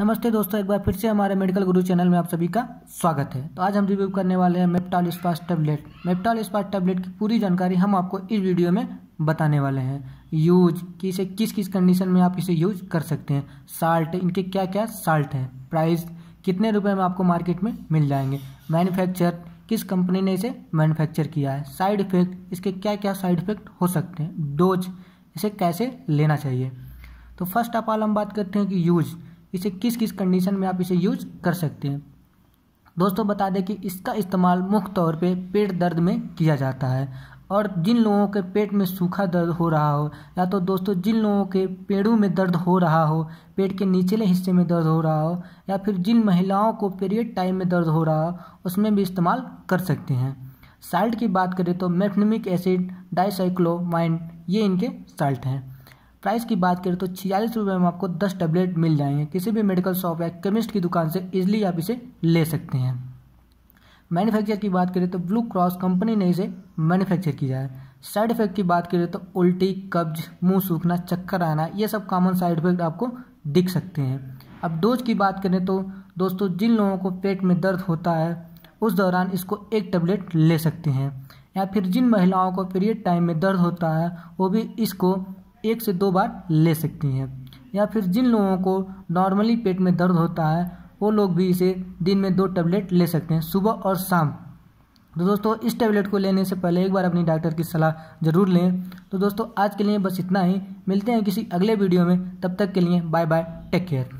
नमस्ते दोस्तों एक बार फिर से हमारे मेडिकल गुरु चैनल में आप सभी का स्वागत है तो आज हम रिव्यू करने वाले हैं मेप्टॉल स्पास टैबलेट मेप्टॉल स्पास टैबलेट की पूरी जानकारी हम आपको इस वीडियो में बताने वाले हैं यूज कि इसे किस किस कंडीशन में आप इसे यूज कर सकते हैं साल्ट इनके क्या क्या साल्ट हैं प्राइस कितने रुपये में आपको मार्केट में मिल जाएंगे मैन्युफैक्चर किस कंपनी ने इसे मैन्युफैक्चर किया है साइड इफेक्ट इसके क्या क्या साइड इफेक्ट हो सकते हैं डोज इसे कैसे लेना चाहिए तो फर्स्ट ऑफ ऑल हम बात करते हैं कि यूज़ इसे किस किस कंडीशन में आप इसे यूज कर सकते हैं दोस्तों बता दें कि इसका इस्तेमाल मुख्य तौर पे पेट दर्द में किया जाता है और जिन लोगों के पेट में सूखा दर्द हो रहा हो या तो दोस्तों जिन लोगों के पेड़ों में दर्द हो रहा हो पेट के निचले हिस्से में दर्द हो रहा हो या फिर जिन महिलाओं को पीरियड टाइम में दर्द हो रहा हो उसमें भी इस्तेमाल कर सकते हैं साल्ट की बात करें तो मेफनमिक एसिड डाइसाइक्लोमाइन ये इनके साल्ट हैं प्राइस की बात करें तो छियालीस रुपये में आपको दस टैबलेट मिल जाएंगे किसी भी मेडिकल शॉप या केमिस्ट की दुकान से इजिली आप इसे ले सकते हैं मैन्युफैक्चर की बात करें तो ब्लू क्रॉस कंपनी ने इसे मैन्युफैक्चर किया है साइड इफेक्ट की बात करें तो उल्टी कब्ज मुंह सूखना चक्कर आना ये सब कॉमन साइड इफेक्ट आपको दिख सकते हैं अब डोज की बात करें तो दोस्तों जिन लोगों को पेट में दर्द होता है उस दौरान इसको एक टेबलेट ले सकते हैं या फिर जिन महिलाओं को पीरियड टाइम में दर्द होता है वो भी इसको एक से दो बार ले सकती हैं या फिर जिन लोगों को नॉर्मली पेट में दर्द होता है वो लोग भी इसे दिन में दो टैबलेट ले सकते हैं सुबह और शाम तो दोस्तों इस टैबलेट को लेने से पहले एक बार अपनी डॉक्टर की सलाह ज़रूर लें तो दोस्तों आज के लिए बस इतना ही मिलते हैं किसी अगले वीडियो में तब तक के लिए बाय बाय टेक केयर